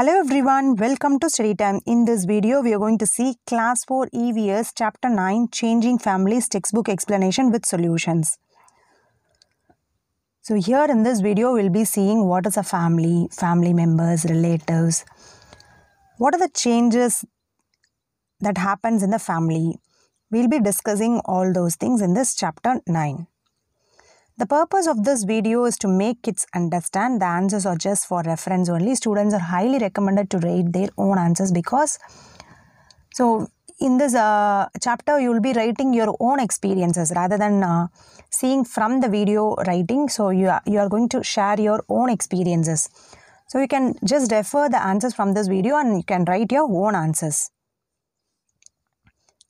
Hello everyone, welcome to Study Time. In this video, we are going to see Class 4 EVS Chapter 9 Changing Families Textbook Explanation with Solutions. So here in this video, we'll be seeing what is a family, family members, relatives. What are the changes that happens in the family? We'll be discussing all those things in this Chapter 9. The purpose of this video is to make kids understand the answers are just for reference only. Students are highly recommended to write their own answers because so in this uh, chapter you will be writing your own experiences rather than uh, seeing from the video writing. So you are, you are going to share your own experiences. So you can just refer the answers from this video and you can write your own answers.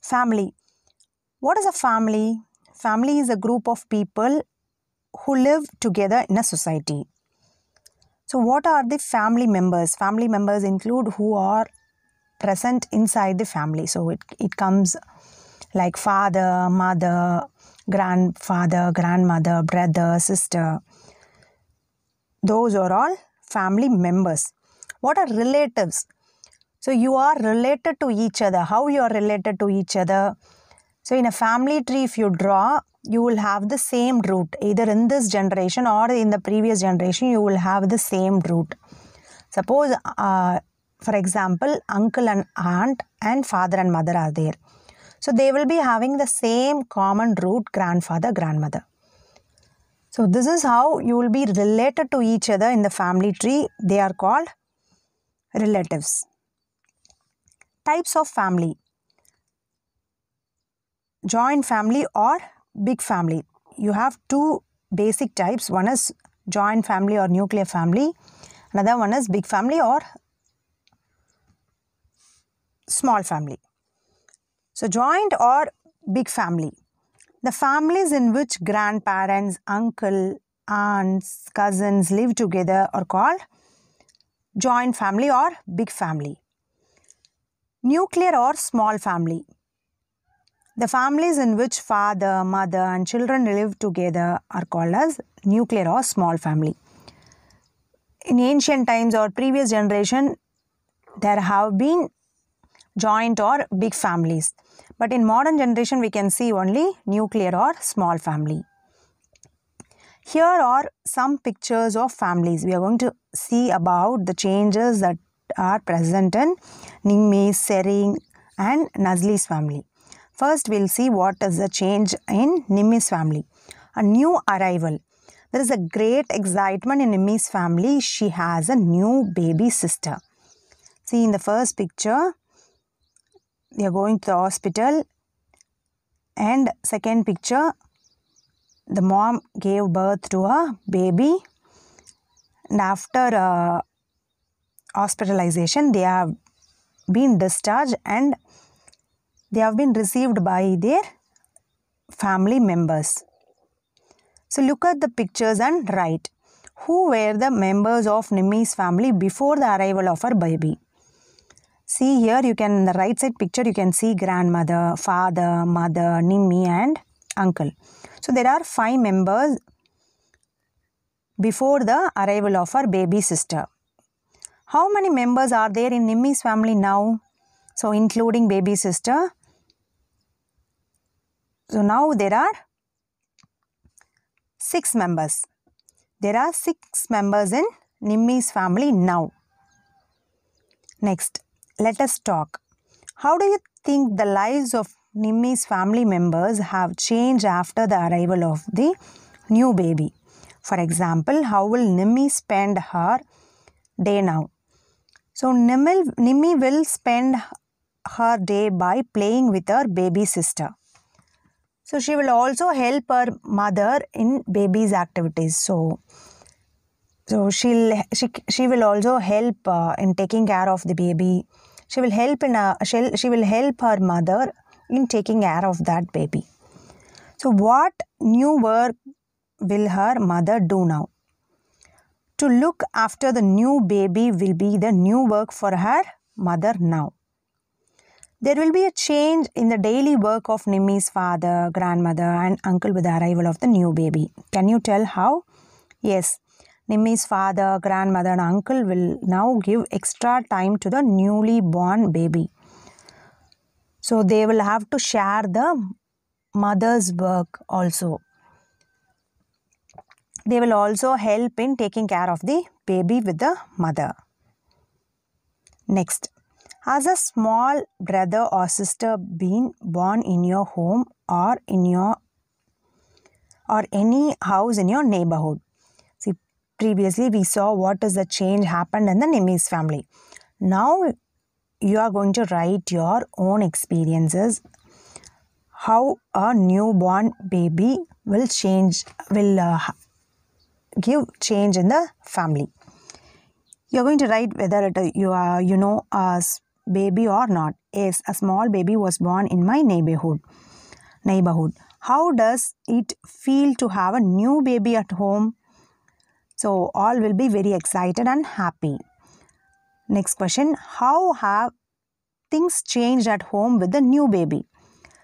Family. What is a family? Family is a group of people who live together in a society. So, what are the family members? Family members include who are present inside the family. So, it, it comes like father, mother, grandfather, grandmother, brother, sister. Those are all family members. What are relatives? So, you are related to each other. How you are related to each other? So, in a family tree, if you draw, you will have the same root either in this generation or in the previous generation you will have the same root suppose uh, for example uncle and aunt and father and mother are there so they will be having the same common root grandfather grandmother so this is how you will be related to each other in the family tree they are called relatives types of family joint family or big family. You have two basic types. One is joint family or nuclear family. Another one is big family or small family. So joint or big family. The families in which grandparents, uncle, aunts, cousins live together are called joint family or big family. Nuclear or small family. The families in which father, mother, and children live together are called as nuclear or small family. In ancient times or previous generation, there have been joint or big families. But in modern generation, we can see only nuclear or small family. Here are some pictures of families. We are going to see about the changes that are present in Ningmi, Sering and Nazli's family. First, we'll see what is the change in Nimmi's family. A new arrival. There is a great excitement in Nimmi's family. She has a new baby sister. See, in the first picture, they are going to the hospital. And second picture, the mom gave birth to a baby. And after uh, hospitalization, they have been discharged and they have been received by their family members. So look at the pictures and write who were the members of Nimi's family before the arrival of her baby. See here you can in the right side picture you can see grandmother, father, mother, Nimi and uncle. So there are five members before the arrival of her baby sister. How many members are there in Nimi's family now? So including baby sister, so now there are six members. There are six members in Nimmi's family now. Next, let us talk. How do you think the lives of Nimmi's family members have changed after the arrival of the new baby? For example, how will Nimmi spend her day now? So, Nimmi, will spend her day by playing with her baby sister. So she will also help her mother in baby's activities. So so she'll she she will also help uh, in taking care of the baby. She will help in a, uh, she'll, she will help her mother in taking care of that baby. So what new work will her mother do now? To look after the new baby will be the new work for her mother now. There will be a change in the daily work of Nimi's father, grandmother, and uncle with the arrival of the new baby. Can you tell how? Yes, Nimi's father, grandmother, and uncle will now give extra time to the newly born baby. So they will have to share the mother's work also. They will also help in taking care of the baby with the mother. Next, has a small brother or sister been born in your home or in your or any house in your neighborhood? See, previously we saw what is the change happened in the Nimi's family. Now you are going to write your own experiences how a newborn baby will change will uh, give change in the family you're going to write whether it, uh, you are you know a baby or not? Yes, a small baby was born in my neighborhood. Neighborhood. How does it feel to have a new baby at home? So all will be very excited and happy. Next question, how have things changed at home with the new baby?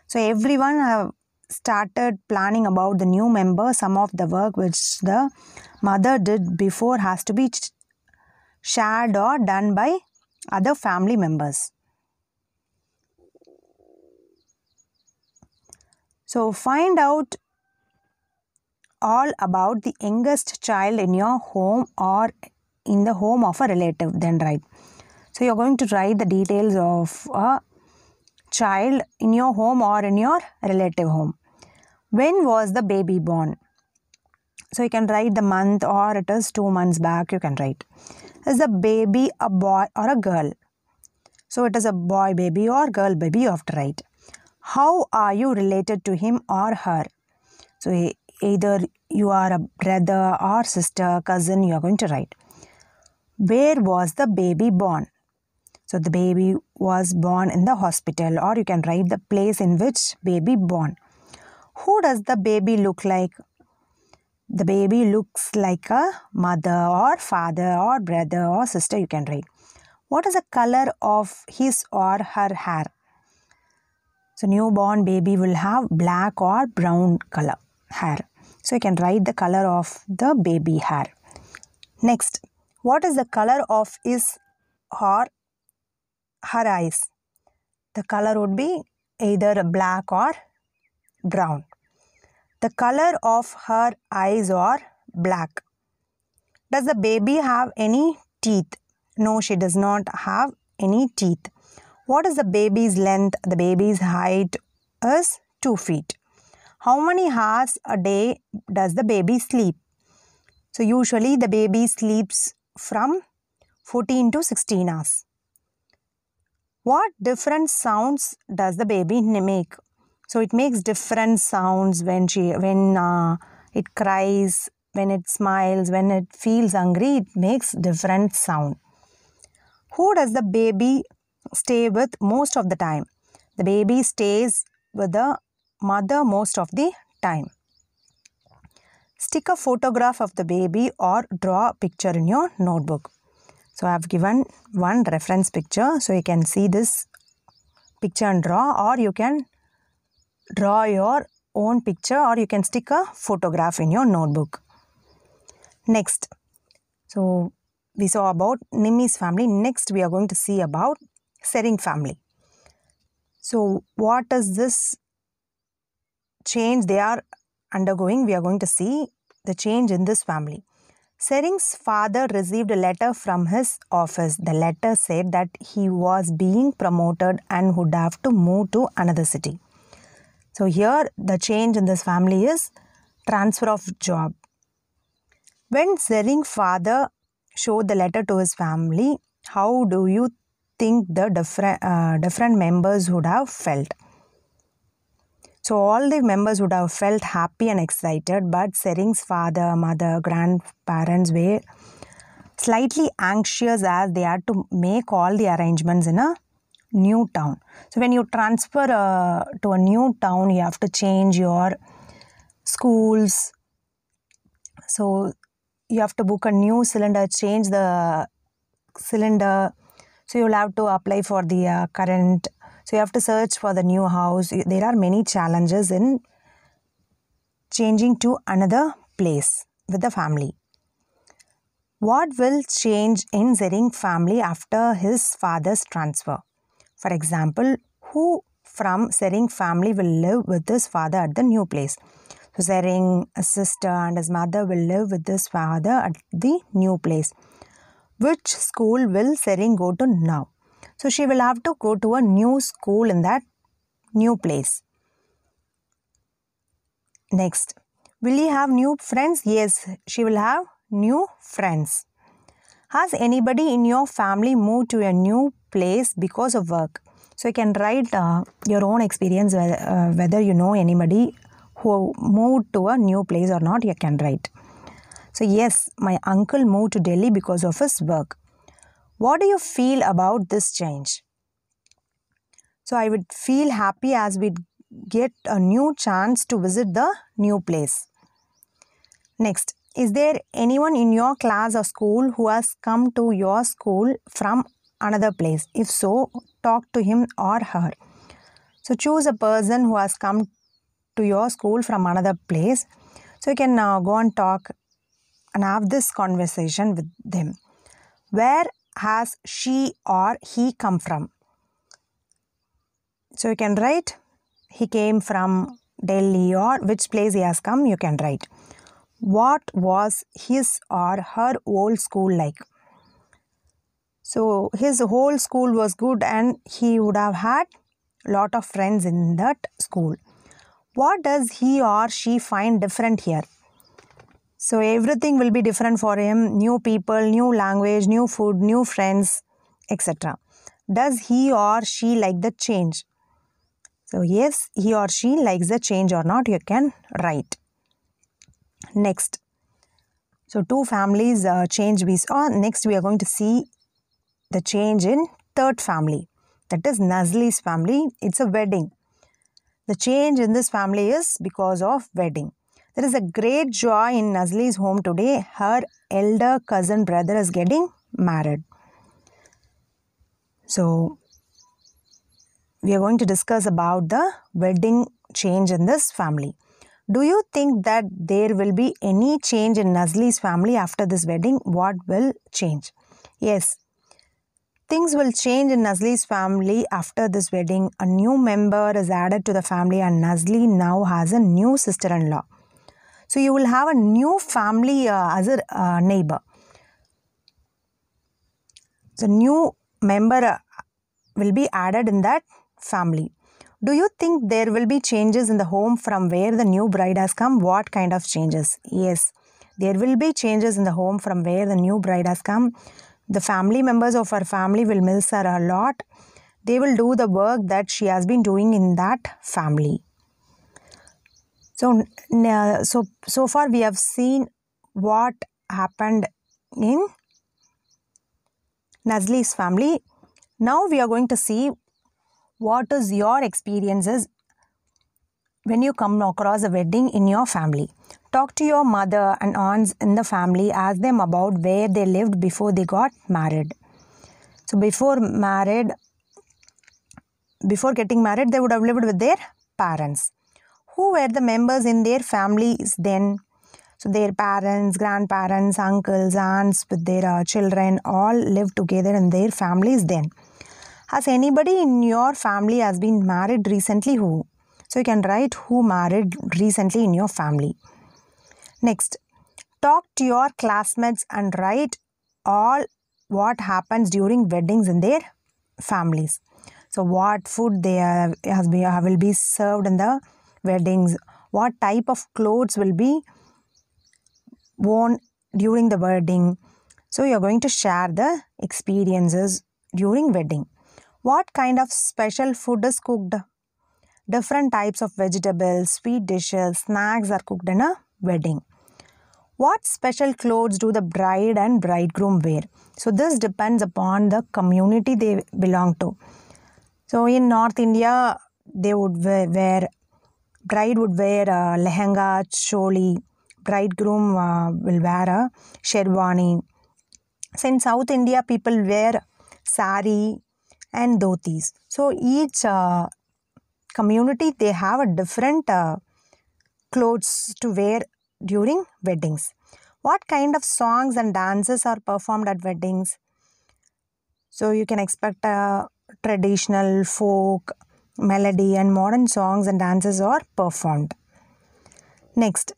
So everyone have started planning about the new member. Some of the work which the mother did before has to be shared or done by other family members. So find out all about the youngest child in your home or in the home of a relative then write. So you're going to write the details of a child in your home or in your relative home. When was the baby born? So you can write the month or it is two months back you can write. Is the baby a boy or a girl? So it is a boy baby or girl baby After right write. How are you related to him or her? So either you are a brother or sister, cousin, you are going to write. Where was the baby born? So the baby was born in the hospital or you can write the place in which baby born. Who does the baby look like? the baby looks like a mother or father or brother or sister you can write what is the color of his or her hair so newborn baby will have black or brown color hair so you can write the color of the baby hair next what is the color of his or her eyes the color would be either black or brown the color of her eyes are black. Does the baby have any teeth? No, she does not have any teeth. What is the baby's length? The baby's height is 2 feet. How many hours a day does the baby sleep? So usually the baby sleeps from 14 to 16 hours. What different sounds does the baby make? So it makes different sounds when she when uh, it cries, when it smiles, when it feels hungry, it makes different sound. Who does the baby stay with most of the time? The baby stays with the mother most of the time. Stick a photograph of the baby or draw a picture in your notebook. So I have given one reference picture so you can see this picture and draw or you can draw your own picture or you can stick a photograph in your notebook. Next, so we saw about Nimi's family. Next, we are going to see about Sering family. So, what is this change they are undergoing? We are going to see the change in this family. Sering's father received a letter from his office. The letter said that he was being promoted and would have to move to another city. So here the change in this family is transfer of job. When Sering's father showed the letter to his family, how do you think the different, uh, different members would have felt? So all the members would have felt happy and excited, but Sering's father, mother, grandparents were slightly anxious as they had to make all the arrangements in a new town. So when you transfer uh, to a new town, you have to change your schools. So you have to book a new cylinder, change the cylinder. So you'll have to apply for the uh, current. So you have to search for the new house. There are many challenges in changing to another place with the family. What will change in Zering family after his father's transfer? For example, who from Sering family will live with his father at the new place. So Sering, sister and his mother will live with his father at the new place. Which school will Sering go to now? So she will have to go to a new school in that new place. Next, will he have new friends? Yes, she will have new friends. Has anybody in your family moved to a new place because of work? So you can write uh, your own experience whether, uh, whether you know anybody who moved to a new place or not, you can write. So, yes, my uncle moved to Delhi because of his work. What do you feel about this change? So, I would feel happy as we get a new chance to visit the new place. Next, is there anyone in your class or school who has come to your school from another place? If so, talk to him or her. So choose a person who has come to your school from another place. So you can now go and talk and have this conversation with them. Where has she or he come from? So you can write, he came from Delhi or which place he has come, you can write what was his or her old school like. So his whole school was good and he would have had lot of friends in that school. What does he or she find different here? So everything will be different for him. New people, new language, new food, new friends, etc. Does he or she like the change? So yes, he or she likes the change or not, you can write next. So two families uh, change we saw. Next we are going to see the change in third family. That is Nazli's family. It's a wedding. The change in this family is because of wedding. There is a great joy in Nazli's home today. Her elder cousin brother is getting married. So we are going to discuss about the wedding change in this family. Do you think that there will be any change in Nazli's family after this wedding? What will change? Yes, things will change in Nazli's family after this wedding. A new member is added to the family, and Nazli now has a new sister in law. So, you will have a new family uh, as a uh, neighbor. So, new member uh, will be added in that family. Do you think there will be changes in the home from where the new bride has come? What kind of changes? Yes, there will be changes in the home from where the new bride has come. The family members of her family will miss her a lot. They will do the work that she has been doing in that family. So, uh, so, so far we have seen what happened in Nazli's family. Now we are going to see what is your experiences when you come across a wedding in your family. Talk to your mother and aunts in the family, ask them about where they lived before they got married. So, before married, before getting married, they would have lived with their parents. Who were the members in their families then? So, their parents, grandparents, uncles, aunts with their uh, children all lived together in their families then. Has anybody in your family has been married recently? Who? So you can write who married recently in your family. Next, talk to your classmates and write all what happens during weddings in their families. So what food they has been will be served in the weddings, what type of clothes will be worn during the wedding. So you are going to share the experiences during wedding. What kind of special food is cooked? Different types of vegetables, sweet dishes, snacks are cooked in a wedding. What special clothes do the bride and bridegroom wear? So, this depends upon the community they belong to. So, in North India, they would wear, bride would wear a lehenga, choli, bridegroom uh, will wear a sherwani. So in South India, people wear sari, and dhotis. So each uh, community they have a different uh, clothes to wear during weddings. What kind of songs and dances are performed at weddings? So you can expect uh, traditional, folk, melody and modern songs and dances are performed. Next,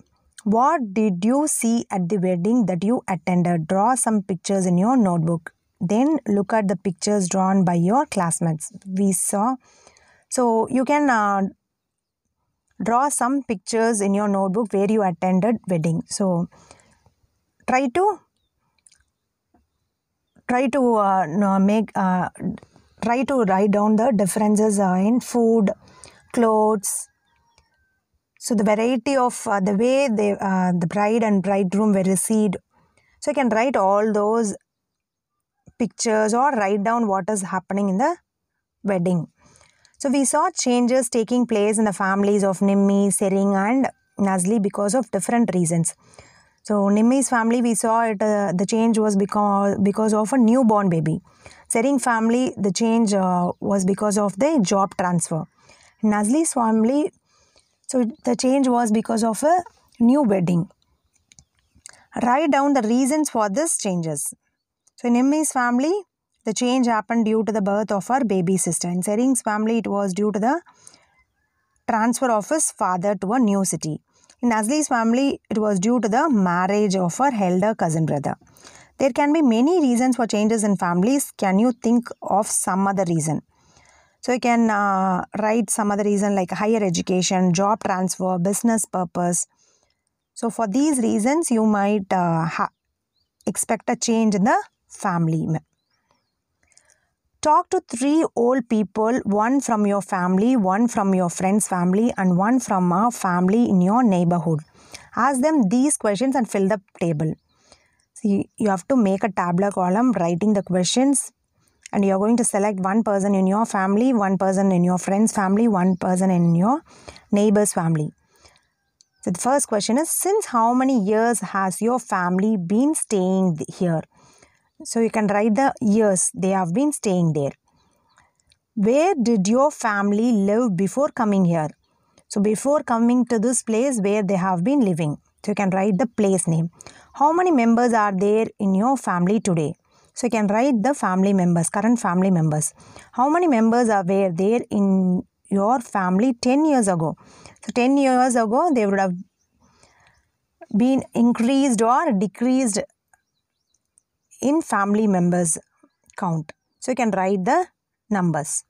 what did you see at the wedding that you attended? Draw some pictures in your notebook then look at the pictures drawn by your classmates we saw so you can uh, draw some pictures in your notebook where you attended wedding so try to try to uh, uh make uh, try to write down the differences uh, in food clothes so the variety of uh, the way they the bride and bridegroom were received so you can write all those pictures or write down what is happening in the wedding. So we saw changes taking place in the families of Nimmi, Sering and Nazli because of different reasons. So Nimmi's family we saw it uh, the change was because because of a newborn baby. Sering family the change uh, was because of the job transfer. Nazli's family so the change was because of a new wedding. Write down the reasons for these changes. So in Immi's family, the change happened due to the birth of her baby sister. In Sering's family, it was due to the transfer of his father to a new city. In Asli's family, it was due to the marriage of her elder cousin brother. There can be many reasons for changes in families. Can you think of some other reason? So you can uh, write some other reason like higher education, job transfer, business purpose. So for these reasons, you might uh, expect a change in the family talk to three old people one from your family one from your friend's family and one from a family in your neighborhood ask them these questions and fill the table See, you, you have to make a tabular column writing the questions and you're going to select one person in your family one person in your friend's family one person in your neighbor's family so the first question is since how many years has your family been staying here so you can write the years they have been staying there. Where did your family live before coming here? So before coming to this place where they have been living. So you can write the place name. How many members are there in your family today? So you can write the family members, current family members. How many members are were there in your family 10 years ago? So 10 years ago, they would have been increased or decreased in family members count. So you can write the numbers.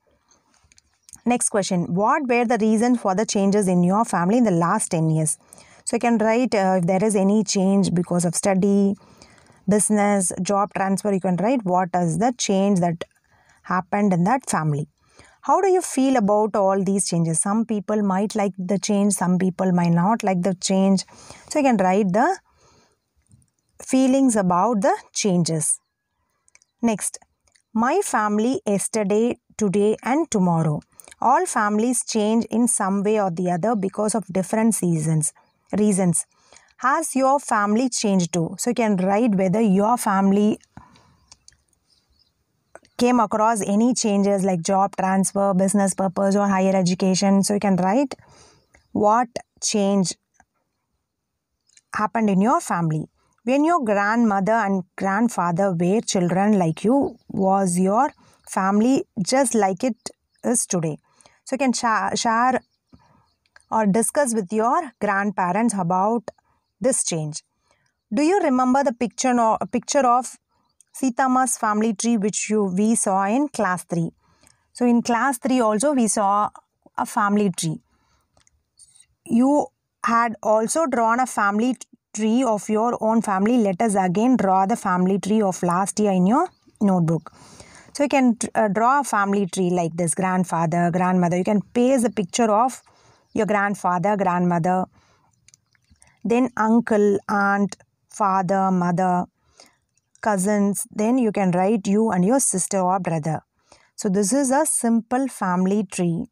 Next question, what were the reasons for the changes in your family in the last 10 years? So you can write uh, if there is any change because of study, business, job transfer, you can write what is the change that happened in that family. How do you feel about all these changes? Some people might like the change, some people might not like the change. So you can write the feelings about the changes. Next, my family yesterday, today and tomorrow. All families change in some way or the other because of different seasons, reasons. Has your family changed too? So you can write whether your family came across any changes like job transfer, business purpose or higher education. So you can write what change happened in your family when your grandmother and grandfather were children like you, was your family just like it is today? So you can share, or discuss with your grandparents about this change. Do you remember the picture or picture of Sitama's family tree which you we saw in class 3? So in class 3 also we saw a family tree. You had also drawn a family tree of your own family, let us again draw the family tree of last year in your notebook. So you can uh, draw a family tree like this, grandfather, grandmother. You can paste a picture of your grandfather, grandmother, then uncle, aunt, father, mother, cousins. Then you can write you and your sister or brother. So this is a simple family tree.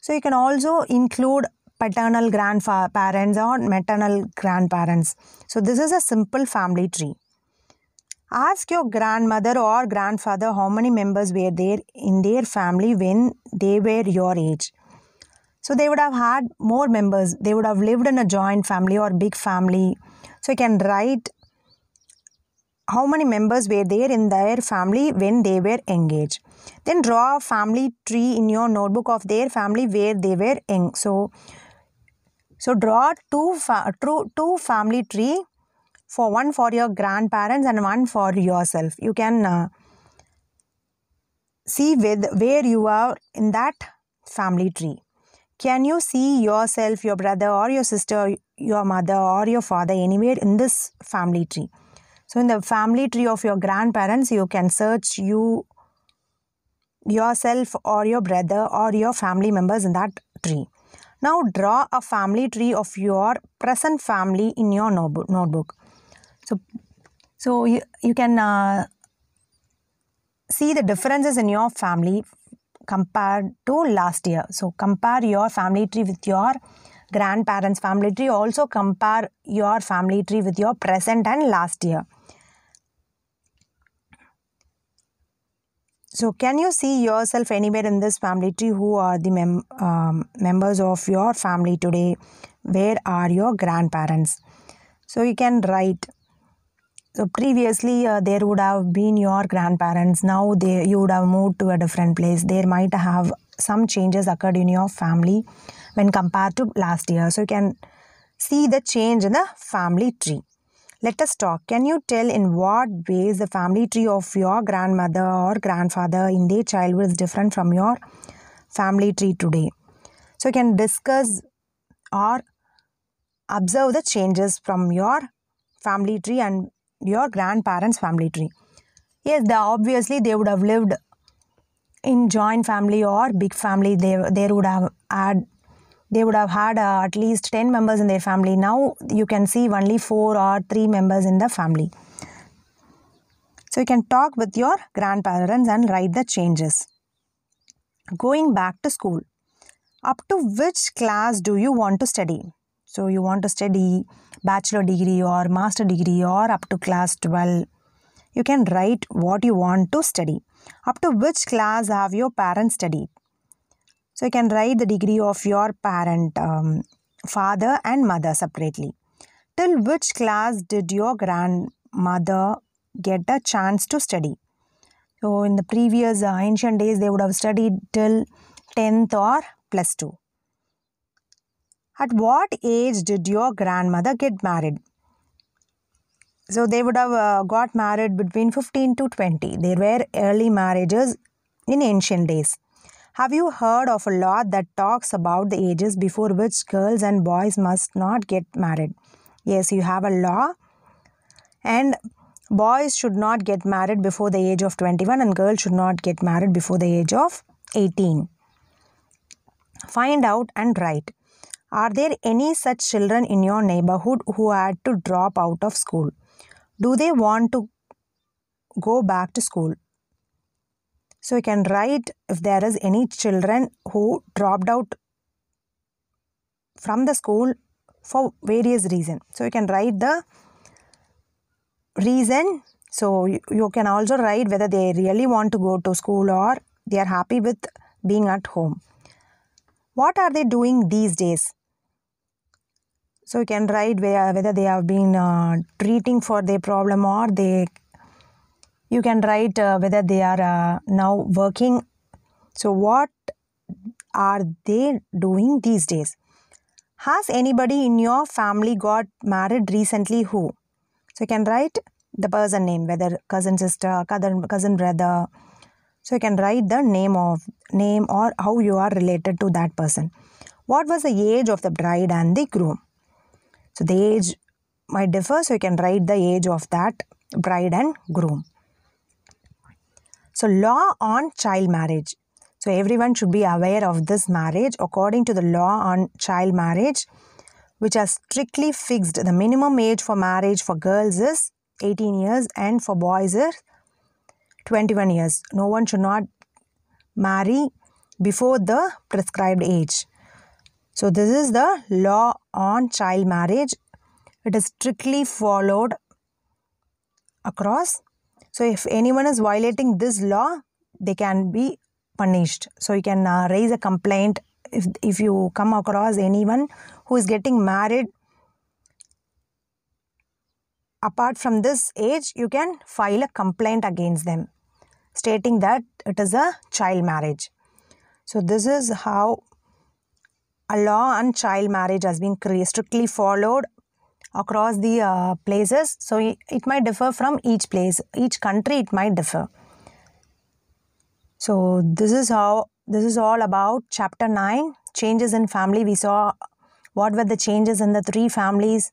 So you can also include paternal grandparents or maternal grandparents. So this is a simple family tree. Ask your grandmother or grandfather how many members were there in their family when they were your age. So they would have had more members. They would have lived in a joint family or big family. So you can write how many members were there in their family when they were engaged. Then draw a family tree in your notebook of their family where they were engaged. So so draw two, fa two, two family tree for one for your grandparents and one for yourself. You can uh, see with where you are in that family tree. Can you see yourself, your brother or your sister, your mother or your father anywhere in this family tree? So in the family tree of your grandparents, you can search you yourself or your brother or your family members in that tree. Now draw a family tree of your present family in your notebook. So, so you, you can uh, see the differences in your family compared to last year. So compare your family tree with your grandparents' family tree. Also compare your family tree with your present and last year. So, can you see yourself anywhere in this family tree? Who are the mem- um, members of your family today? Where are your grandparents? So, you can write. So, previously uh, there would have been your grandparents. Now they you would have moved to a different place. There might have some changes occurred in your family when compared to last year. So, you can see the change in the family tree. Let us talk. Can you tell in what ways the family tree of your grandmother or grandfather in their childhood is different from your family tree today? So you can discuss or observe the changes from your family tree and your grandparents' family tree. Yes, they obviously they would have lived in joint family or big family. They, they would have had they would have had uh, at least 10 members in their family. Now you can see only 4 or 3 members in the family. So you can talk with your grandparents and write the changes. Going back to school. Up to which class do you want to study? So you want to study bachelor degree or master degree or up to class 12. You can write what you want to study. Up to which class have your parents studied? So you can write the degree of your parent, um, father and mother separately. Till which class did your grandmother get a chance to study? So in the previous uh, ancient days, they would have studied till 10th or plus 2. At what age did your grandmother get married? So they would have uh, got married between 15 to 20. There were early marriages in ancient days. Have you heard of a law that talks about the ages before which girls and boys must not get married? Yes, you have a law, and boys should not get married before the age of 21, and girls should not get married before the age of 18. Find out and write. Are there any such children in your neighborhood who had to drop out of school? Do they want to go back to school? So you can write if there is any children who dropped out from the school for various reason. So you can write the reason. So you, can also write whether they really want to go to school or they are happy with being at home. What are they doing these days? So you can write whether they have been uh, treating for their problem or they you can write uh, whether they are uh, now working so what are they doing these days has anybody in your family got married recently who so you can write the person name whether cousin sister cousin cousin brother so you can write the name of name or how you are related to that person what was the age of the bride and the groom so the age might differ so you can write the age of that bride and groom so, law on child marriage. So, everyone should be aware of this marriage according to the law on child marriage, which are strictly fixed. The minimum age for marriage for girls is 18 years and for boys is 21 years. No one should not marry before the prescribed age. So, this is the law on child marriage. It is strictly followed across so if anyone is violating this law, they can be punished. So you can uh, raise a complaint if, if you come across anyone who is getting married apart from this age, you can file a complaint against them stating that it is a child marriage. So this is how a law on child marriage has been strictly followed across the uh, places. So it might differ from each place, each country it might differ. So this is how this is all about chapter 9 changes in family. We saw what were the changes in the three families.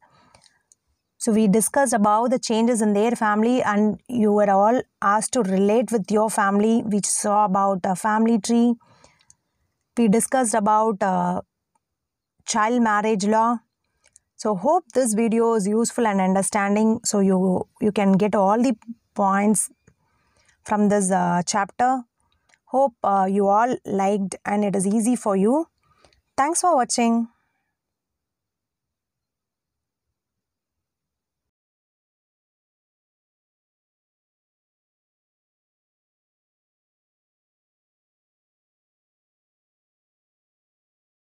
So we discussed about the changes in their family and you were all asked to relate with your family. We saw about a family tree. We discussed about uh, child marriage law so hope this video is useful and understanding so you, you can get all the points from this uh, chapter. Hope uh, you all liked and it is easy for you. Thanks for watching.